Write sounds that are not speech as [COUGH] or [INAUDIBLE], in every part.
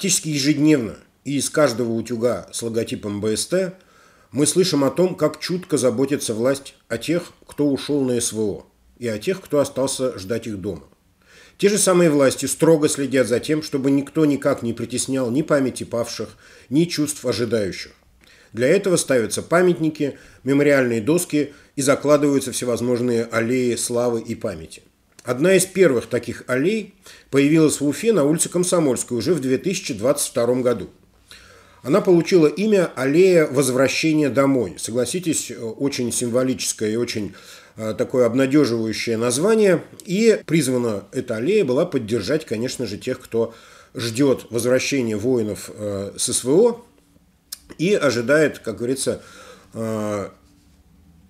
Практически ежедневно и из каждого утюга с логотипом БСТ мы слышим о том, как чутко заботится власть о тех, кто ушел на СВО, и о тех, кто остался ждать их дома. Те же самые власти строго следят за тем, чтобы никто никак не притеснял ни памяти павших, ни чувств ожидающих. Для этого ставятся памятники, мемориальные доски и закладываются всевозможные аллеи славы и памяти. Одна из первых таких аллей появилась в Уфе на улице Комсомольской уже в 2022 году. Она получила имя «Аллея возвращения домой». Согласитесь, очень символическое и очень э, такое обнадеживающее название. И призвана эта аллея была поддержать, конечно же, тех, кто ждет возвращения воинов э, с СВО и ожидает, как говорится, э,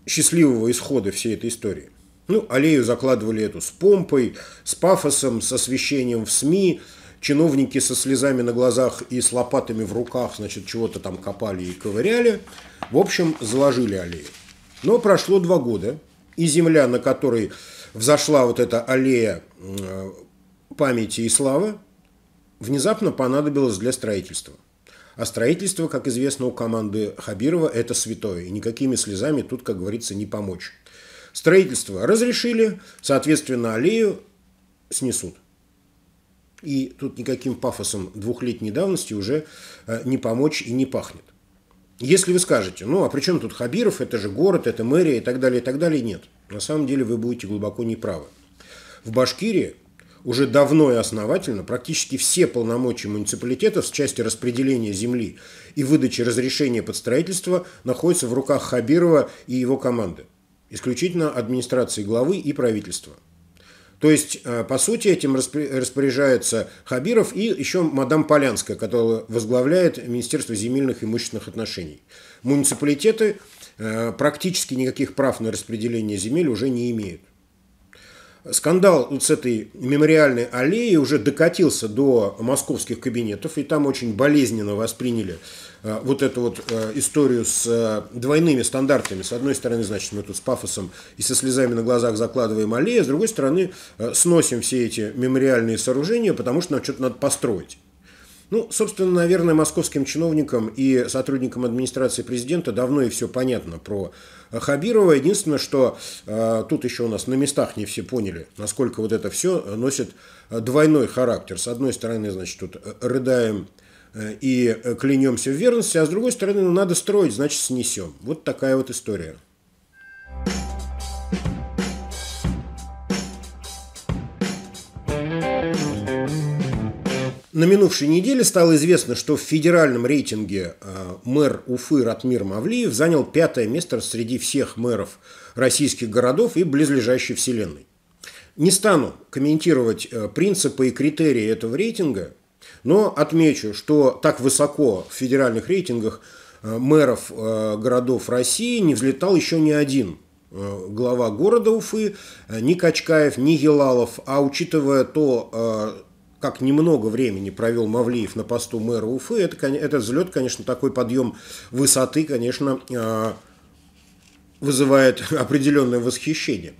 счастливого исхода всей этой истории. Ну, аллею закладывали эту с помпой, с пафосом, с освещением в СМИ. Чиновники со слезами на глазах и с лопатами в руках, значит, чего-то там копали и ковыряли. В общем, заложили аллею. Но прошло два года, и земля, на которой взошла вот эта аллея э, памяти и славы, внезапно понадобилась для строительства. А строительство, как известно, у команды Хабирова – это святое, и никакими слезами тут, как говорится, не помочь. Строительство разрешили, соответственно, аллею снесут. И тут никаким пафосом двухлетней давности уже э, не помочь и не пахнет. Если вы скажете, ну а при чем тут Хабиров, это же город, это мэрия и так далее, и так далее, нет. На самом деле вы будете глубоко неправы. В Башкирии уже давно и основательно практически все полномочия муниципалитетов в части распределения земли и выдачи разрешения под строительство находятся в руках Хабирова и его команды исключительно администрации главы и правительства. То есть, э, по сути, этим распоряжается Хабиров и еще мадам Полянская, которая возглавляет Министерство земельных и имущественных отношений. Муниципалитеты э, практически никаких прав на распределение земель уже не имеют. Скандал вот с этой мемориальной аллеей уже докатился до московских кабинетов, и там очень болезненно восприняли Э, вот эту вот э, историю с э, двойными стандартами. С одной стороны, значит, мы тут с пафосом и со слезами на глазах закладываем аллеи, а с другой стороны, сносим все эти мемориальные сооружения, потому что нам что-то надо построить. Ну, собственно, наверное, московским чиновникам и сотрудникам администрации президента давно и все понятно про Хабирова. Единственное, что э, тут еще у нас на местах не все поняли, насколько вот это все носит двойной характер. С одной стороны, значит, тут рыдаем Э, и э, клянемся в верности, а с другой стороны, ну, надо строить, значит, снесем. Вот такая вот история. На минувшей неделе стало известно, что в федеральном рейтинге э, мэр Уфы Ратмир Мавлиев занял пятое место среди всех мэров российских городов и близлежащей вселенной. Не стану комментировать принципы и критерии этого рейтинга – но отмечу, что так высоко в федеральных рейтингах э, мэров э, городов России не взлетал еще ни один э, глава города Уфы, ни Качкаев, ни Елалов. А учитывая то, как немного времени провел Мавлиев на посту мэра Уфы, это, этот взлет, конечно, такой подъем высоты, конечно, вызывает [LAUGHS] определенное восхищение.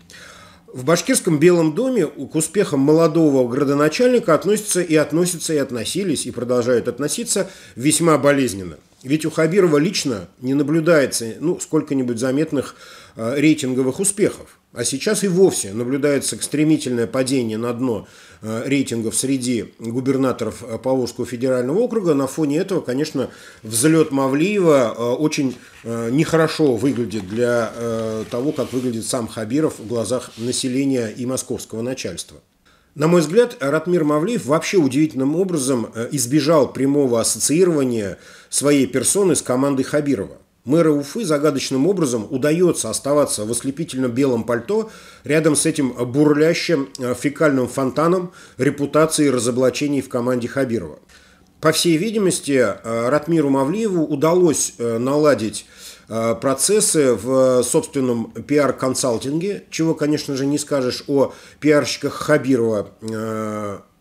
В башкирском Белом доме к успехам молодого градоначальника относятся и относятся, и относились, и продолжают относиться весьма болезненно. Ведь у Хабирова лично не наблюдается ну, сколько-нибудь заметных э, рейтинговых успехов. А сейчас и вовсе наблюдается стремительное падение на дно Э, рейтингов среди губернаторов э, Поволжского федерального округа. На фоне этого, конечно, взлет Мавлиева э, очень нехорошо выглядит для того, как выглядит сам Хабиров в глазах населения и московского начальства. На мой взгляд, Ратмир Мавлиев вообще удивительным образом избежал прямого ассоциирования своей персоны с командой Хабирова. Мэра Уфы загадочным образом удается оставаться в ослепительно-белом пальто рядом с этим бурлящим э, фекальным фонтаном репутации и разоблачений в команде Хабирова. По всей видимости, э, Ратмиру Мавлиеву удалось э, наладить процессы в собственном пиар-консалтинге, чего, конечно же, не скажешь о пиарщиках Хабирова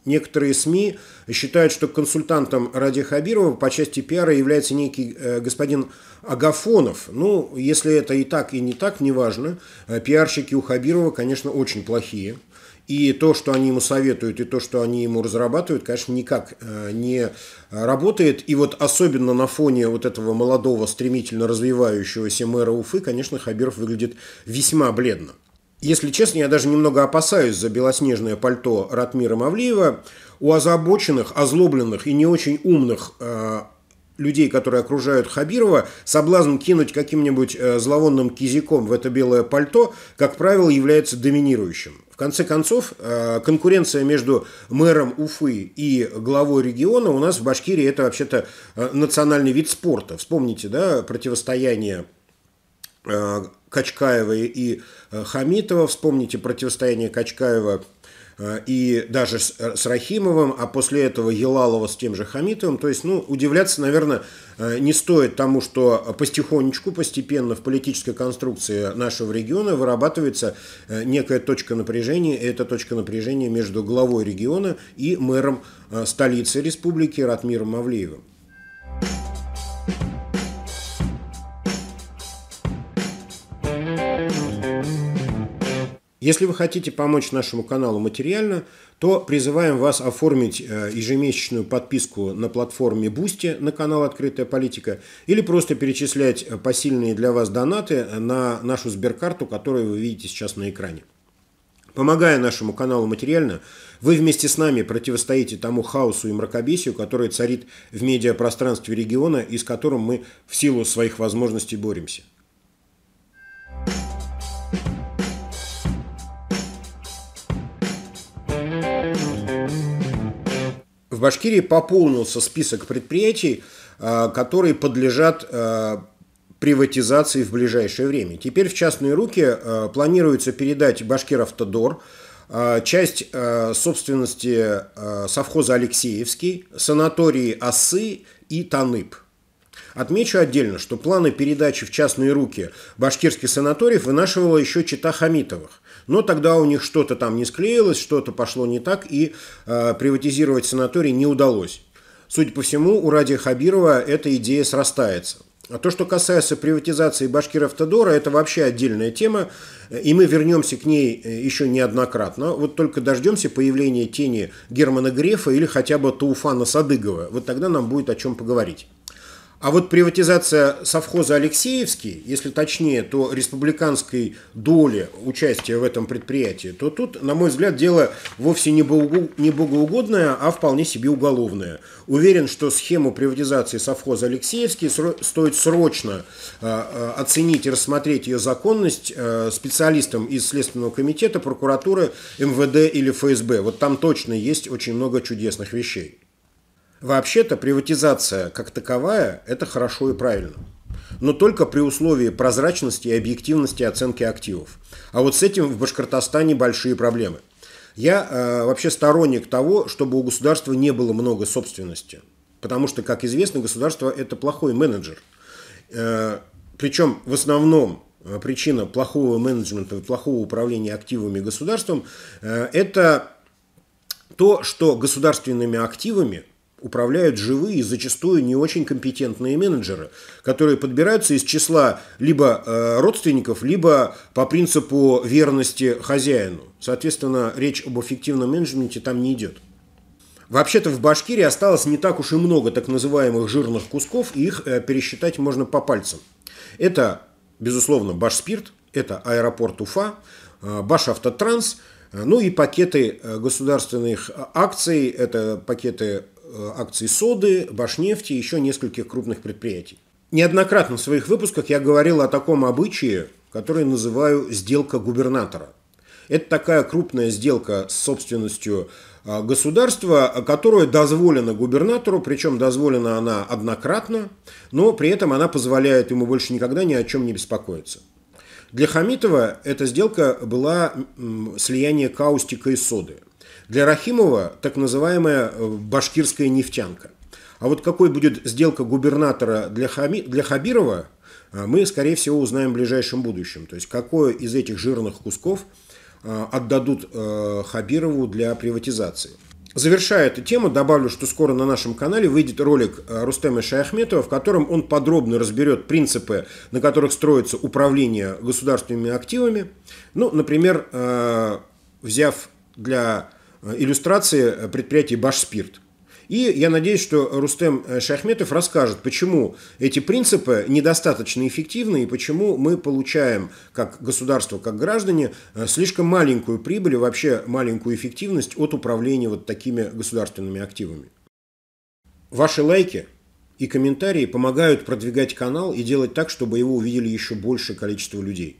Некоторые СМИ считают, что консультантом Ради Хабирова по части пиара является некий э, господин Агафонов. Ну, если это и так, и не так, неважно. Э, пиарщики у Хабирова, конечно, очень плохие. И то, что они ему советуют, и то, что они ему разрабатывают, конечно, никак э, не работает. И вот особенно на фоне вот этого молодого, стремительно развивающегося мэра Уфы, конечно, Хабиров выглядит весьма бледно. Если честно, я даже немного опасаюсь за белоснежное пальто Ратмира Мавлиева. У озабоченных, озлобленных и не очень умных э, людей, которые окружают Хабирова, соблазн кинуть каким-нибудь э, зловонным кизиком в это белое пальто, как правило, является доминирующим. В конце концов, э, конкуренция между мэром Уфы и главой региона у нас в Башкирии это вообще-то э, национальный вид спорта. Вспомните, да, противостояние Э, Качкаева и э, Хамитова. Вспомните противостояние Качкаева э, и даже с Рахимовым, а после этого Елалова с тем же Хамитовым. То есть, ну, удивляться, наверное, не стоит тому, что потихонечку, постепенно в политической конструкции нашего региона вырабатывается некая точка напряжения. И это точка напряжения между главой региона и мэром столицы республики Ратмиром Мавлеевым. thank you Если вы хотите помочь нашему каналу материально, то призываем вас оформить э, ежемесячную подписку на платформе Boosty на канал «Открытая политика» или просто перечислять э, посильные для вас донаты э, на нашу сберкарту, которую вы видите сейчас на экране. Помогая нашему каналу материально, вы вместе с нами противостоите тому хаосу и мракобесию, который царит в медиапространстве региона и с которым мы в силу своих возможностей боремся. в Башкирии пополнился список предприятий, э, которые подлежат э, приватизации в ближайшее время. Теперь в частные руки э, планируется передать Башкиравтодор, часть собственности совхоза Алексеевский, санатории Осы и Таныпь. Отмечу отдельно, что планы передачи в частные руки башкирских санаториев вынашивала еще чита Хамитовых но тогда у них что-то там не склеилось, что-то пошло не так, и э, приватизировать санаторий не удалось. Судя по всему, у Радия Хабирова эта идея срастается. А то, что касается приватизации Башкиров-Тодора, это вообще отдельная тема, и мы вернемся к ней э, еще неоднократно. Вот только дождемся появления тени Германа Грефа или хотя бы Тауфана Садыгова. Вот тогда нам будет о чем поговорить. А вот приватизация совхоза Алексеевский, если точнее, то республиканской доли участия в этом предприятии, то тут, на мой взгляд, дело вовсе не богоугодное, а вполне себе уголовное. Уверен, что схему приватизации совхоза Алексеевский стоит срочно э, э, оценить и рассмотреть ее законность э, специалистам из Следственного комитета, прокуратуры, МВД или ФСБ. Вот там точно есть очень много чудесных вещей. Вообще-то приватизация как таковая – это хорошо и правильно. Но только при условии прозрачности и объективности оценки активов. А вот с этим в Башкортостане большие проблемы. Я э, вообще сторонник того, чтобы у государства не было много собственности. Потому что, как известно, государство – это плохой менеджер. Э, причем в основном э, причина плохого менеджмента плохого управления активами государством э, – это то, что государственными активами управляют живые, зачастую не очень компетентные менеджеры, которые подбираются из числа либо э, родственников, либо по принципу верности хозяину. Соответственно, речь об эффективном менеджменте там не идет. Вообще-то в Башкирии осталось не так уж и много так называемых жирных кусков, и их э, пересчитать можно по пальцам. Это, безусловно, Башспирт, это аэропорт Уфа, э, Башавтотранс, э, ну и пакеты э, государственных э, акций, это пакеты Э, акции «Соды», «Башнефти» и еще нескольких крупных предприятий. Неоднократно в своих выпусках я говорил о таком обычае, который называю «сделка губернатора». Это такая крупная сделка с собственностью э, государства, которая дозволена губернатору, причем дозволена она однократно, но при этом она позволяет ему больше никогда ни о чем не беспокоиться. Для Хамитова эта сделка была слияние каустика и соды – для Рахимова так называемая э, башкирская нефтянка. А вот какой будет сделка губернатора для, Хами, для Хабирова, э, мы, скорее всего, узнаем в ближайшем будущем. То есть, какое из этих жирных кусков э, отдадут Хабирову для приватизации. Завершая эту тему, добавлю, что скоро на нашем канале выйдет ролик Рустема Шаяхметова, в котором он подробно разберет принципы, на которых строится управление государственными активами. Ну, например, взяв для Э, иллюстрации э, предприятия «Башспирт». И я надеюсь, что Рустем э, Шахметов расскажет, почему эти принципы недостаточно эффективны и почему мы получаем, как государство, как граждане, слишком маленькую прибыль и вообще маленькую эффективность от управления вот такими государственными активами. Ваши лайки и комментарии помогают продвигать канал и делать так, чтобы его увидели еще большее количество людей.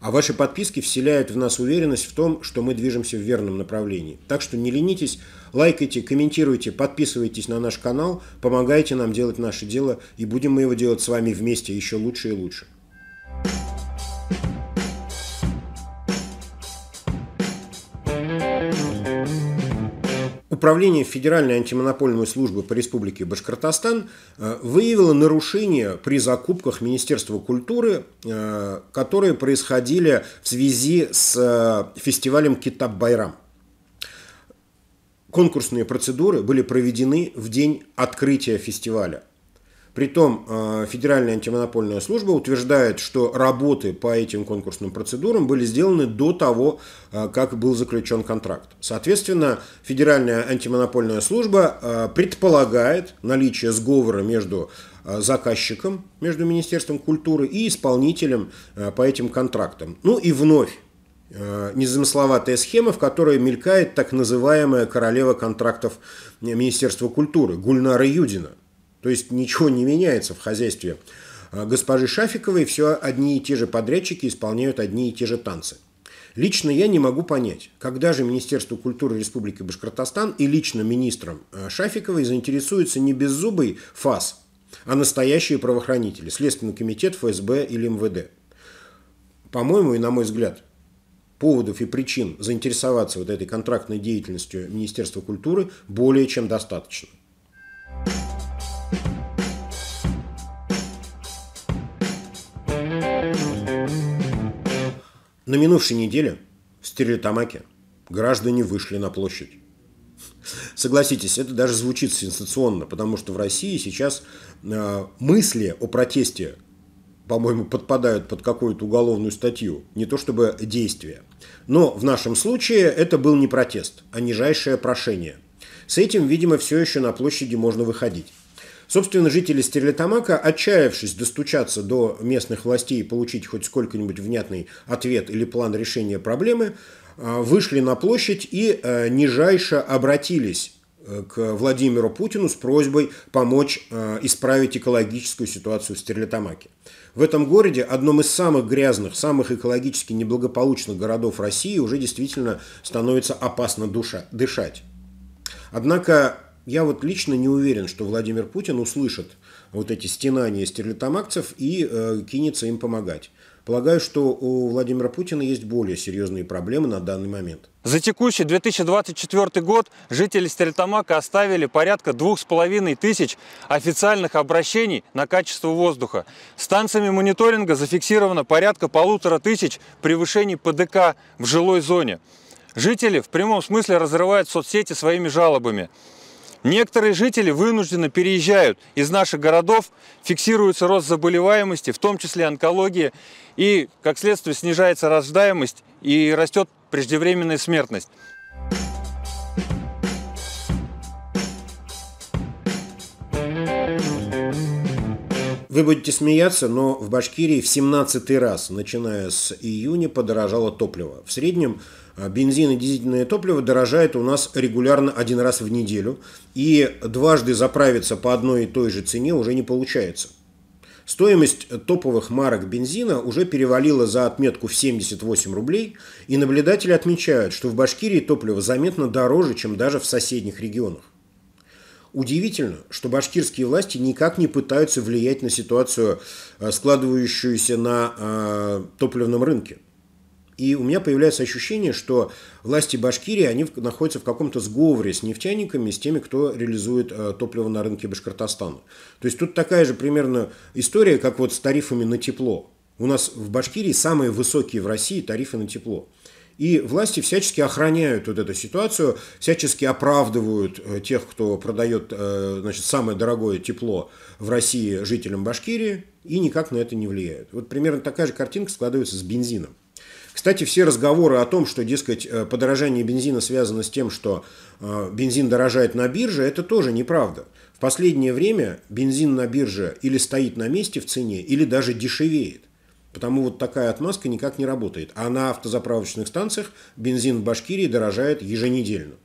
А ваши подписки вселяют в нас уверенность в том, что мы движемся в верном направлении. Так что не ленитесь, лайкайте, комментируйте, подписывайтесь на наш канал, помогайте нам делать наше дело, и будем мы его делать с вами вместе еще лучше и лучше. Управление Федеральной антимонопольной службы по Республике Башкортостан э, выявило нарушения при закупках Министерства культуры, э, которые происходили в связи с э, фестивалем Китаб-Байрам. Конкурсные процедуры были проведены в день открытия фестиваля. Притом э, Федеральная антимонопольная служба утверждает, что работы по этим конкурсным процедурам были сделаны до того, э, как был заключен контракт. Соответственно, Федеральная антимонопольная служба э, предполагает наличие сговора между заказчиком, между Министерством культуры и исполнителем по этим контрактам. Ну и вновь незамысловатая схема, в которой мелькает так называемая королева контрактов Министерства культуры Гульнара Юдина то есть ничего не меняется в хозяйстве а, госпожи Шафиковой, все одни и те же подрядчики исполняют одни и те же танцы. Лично я не могу понять, когда же Министерство культуры Республики Башкортостан и лично министром а, Шафиковой заинтересуется не беззубый ФАС, а настоящие правоохранители, Следственный комитет, ФСБ или МВД. По-моему и на мой взгляд, поводов и причин заинтересоваться вот этой контрактной деятельностью Министерства культуры более чем достаточно. На минувшей неделе в Стерлитамаке граждане вышли на площадь. Согласитесь, это даже звучит сенсационно, потому что в России сейчас э, мысли о протесте, по-моему, подпадают под какую-то уголовную статью, не то чтобы действия. Но в нашем случае это был не протест, а нижайшее прошение. С этим, видимо, все еще на площади можно выходить. Собственно, жители Стерлитамака, отчаявшись достучаться до местных властей и получить хоть сколько-нибудь внятный ответ или план решения проблемы, а, вышли на площадь и а, нижайше обратились э, к Владимиру Путину с просьбой помочь а, исправить экологическую ситуацию в Стерлитамаке. В этом городе, одном из самых грязных, самых экологически неблагополучных городов России, уже действительно становится опасно душа, дышать. Однако я вот лично не уверен, что Владимир Путин услышит вот эти стенания стерлитамакцев и э, кинется им помогать. Полагаю, что у Владимира Путина есть более серьезные проблемы на данный момент. За текущий 2024 год жители Стерлитамака оставили порядка двух с половиной тысяч официальных обращений на качество воздуха. Станциями мониторинга зафиксировано порядка полутора тысяч превышений ПДК в жилой зоне. Жители в прямом смысле разрывают соцсети своими жалобами. Некоторые жители вынуждены переезжают из наших городов, фиксируется рост заболеваемости, в том числе онкологии, и, как следствие, снижается рождаемость и растет преждевременная смертность. Вы будете смеяться, но в Башкирии в 17 раз, начиная с июня, подорожало топливо. В среднем а бензин и дизельное топливо дорожает у нас регулярно один раз в неделю, и дважды заправиться по одной и той же цене уже не получается. Стоимость топовых марок бензина уже перевалила за отметку в 78 рублей, и наблюдатели отмечают, что в Башкирии топливо заметно дороже, чем даже в соседних регионах. Удивительно, что башкирские власти никак не пытаются влиять на ситуацию, э, складывающуюся на э, топливном рынке – и у меня появляется ощущение, что власти Башкирии, они находятся в каком-то сговоре с нефтяниками, с теми, кто реализует э, топливо на рынке Башкортостана. То есть тут такая же примерно история, как вот с тарифами на тепло. У нас в Башкирии самые высокие в России тарифы на тепло. И власти всячески охраняют вот эту ситуацию, всячески оправдывают э, тех, кто продает э, значит, самое дорогое тепло в России жителям Башкирии, и никак на это не влияют. Вот примерно такая же картинка складывается с бензином. Кстати, все разговоры о том, что, дескать, э, подорожание бензина связано с тем, что э, бензин дорожает на бирже, это тоже неправда. В последнее время бензин на бирже или стоит на месте в цене, или даже дешевеет. Потому вот такая отмазка никак не работает. А на автозаправочных станциях бензин в Башкирии дорожает еженедельно.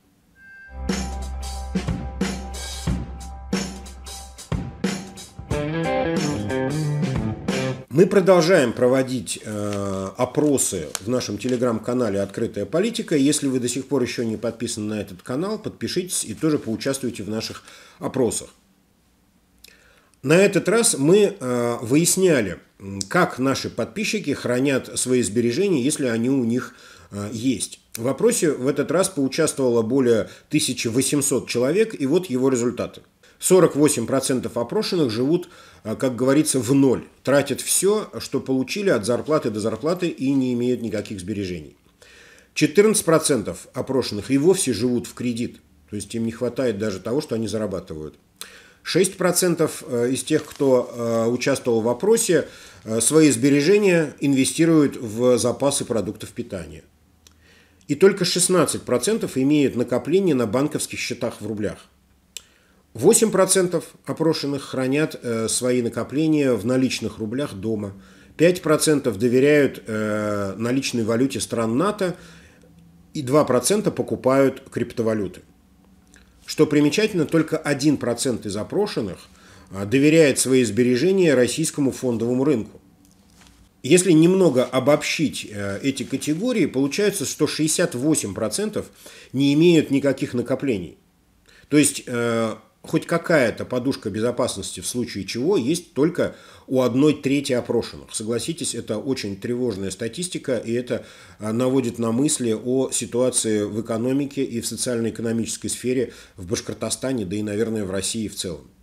Мы продолжаем проводить э, опросы в нашем телеграм-канале «Открытая политика». Если вы до сих пор еще не подписаны на этот канал, подпишитесь и тоже поучаствуйте в наших опросах. На этот раз мы э, выясняли, как наши подписчики хранят свои сбережения, если они у них э, есть. В вопросе в этот раз поучаствовало более 1800 человек, и вот его результаты – 48% опрошенных живут, а, как говорится, в ноль, тратят все, что получили от зарплаты до зарплаты и не имеют никаких сбережений. 14% опрошенных и вовсе живут в кредит, то есть им не хватает даже того, что они зарабатывают. 6% э, из тех, кто э, участвовал в опросе, э, свои сбережения инвестируют в запасы продуктов питания. И только 16% имеют накопление на банковских счетах в рублях – 8% опрошенных хранят э, свои накопления в наличных рублях дома. 5% доверяют э, наличной валюте стран НАТО и 2% покупают криптовалюты. Что примечательно, только 1% из опрошенных э, доверяет свои сбережения российскому фондовому рынку. Если немного обобщить э, эти категории, получается, что 68% не имеют никаких накоплений. То есть э, хоть какая-то подушка безопасности в случае чего есть только у одной трети опрошенных. Согласитесь, это очень тревожная статистика, и это а, наводит на мысли о ситуации в экономике и в социально-экономической сфере в Башкортостане, да и, наверное, в России в целом.